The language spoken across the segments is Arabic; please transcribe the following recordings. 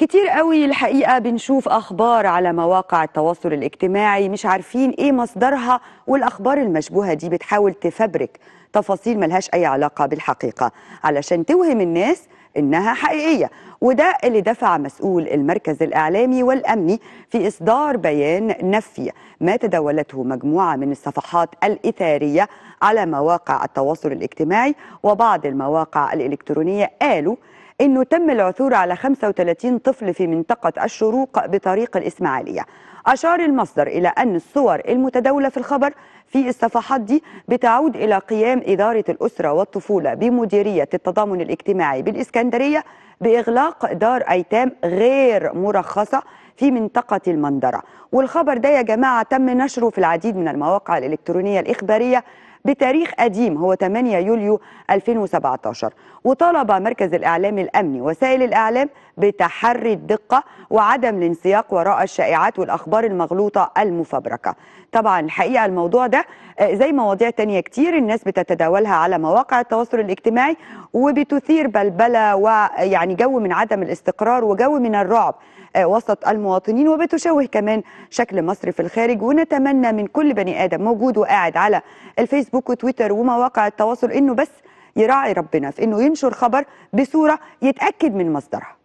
كتير قوي الحقيقة بنشوف أخبار على مواقع التواصل الاجتماعي مش عارفين إيه مصدرها والأخبار المشبوهة دي بتحاول تفبرك تفاصيل ملهاش أي علاقة بالحقيقة علشان توهم الناس إنها حقيقية وده اللي دفع مسؤول المركز الإعلامي والأمني في إصدار بيان نفي ما تداولته مجموعة من الصفحات الإثارية على مواقع التواصل الاجتماعي وبعض المواقع الإلكترونية قالوا أنه تم العثور على 35 طفل في منطقة الشروق بطريق الإسماعيلية أشار المصدر إلى أن الصور المتداولة في الخبر في الصفحات دي بتعود إلى قيام إدارة الأسرة والطفولة بمديرية التضامن الاجتماعي بالإسكندرية باغلاق دار ايتام غير مرخصه في منطقه المندره والخبر ده يا جماعه تم نشره في العديد من المواقع الالكترونيه الاخباريه بتاريخ قديم هو 8 يوليو 2017 وطالب مركز الإعلام الأمني وسائل الإعلام بتحري الدقة وعدم الانسياق وراء الشائعات والأخبار المغلوطة المفبركة طبعا الحقيقة الموضوع ده آه، زي مواضيع تانية كتير الناس بتتداولها على مواقع التواصل الاجتماعي وبتثير بلبلة ويعني يعني جو من عدم الاستقرار وجو من الرعب آه، وسط المواطنين وبتشوه كمان شكل مصر في الخارج ونتمنى من كل بني ادم موجود وقاعد على الفيسبوك وتويتر ومواقع التواصل انه بس يراعي ربنا في انه ينشر خبر بصوره يتاكد من مصدرها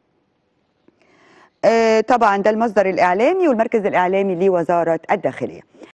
آه، طبعا ده المصدر الاعلامي والمركز الاعلامي لوزاره الداخليه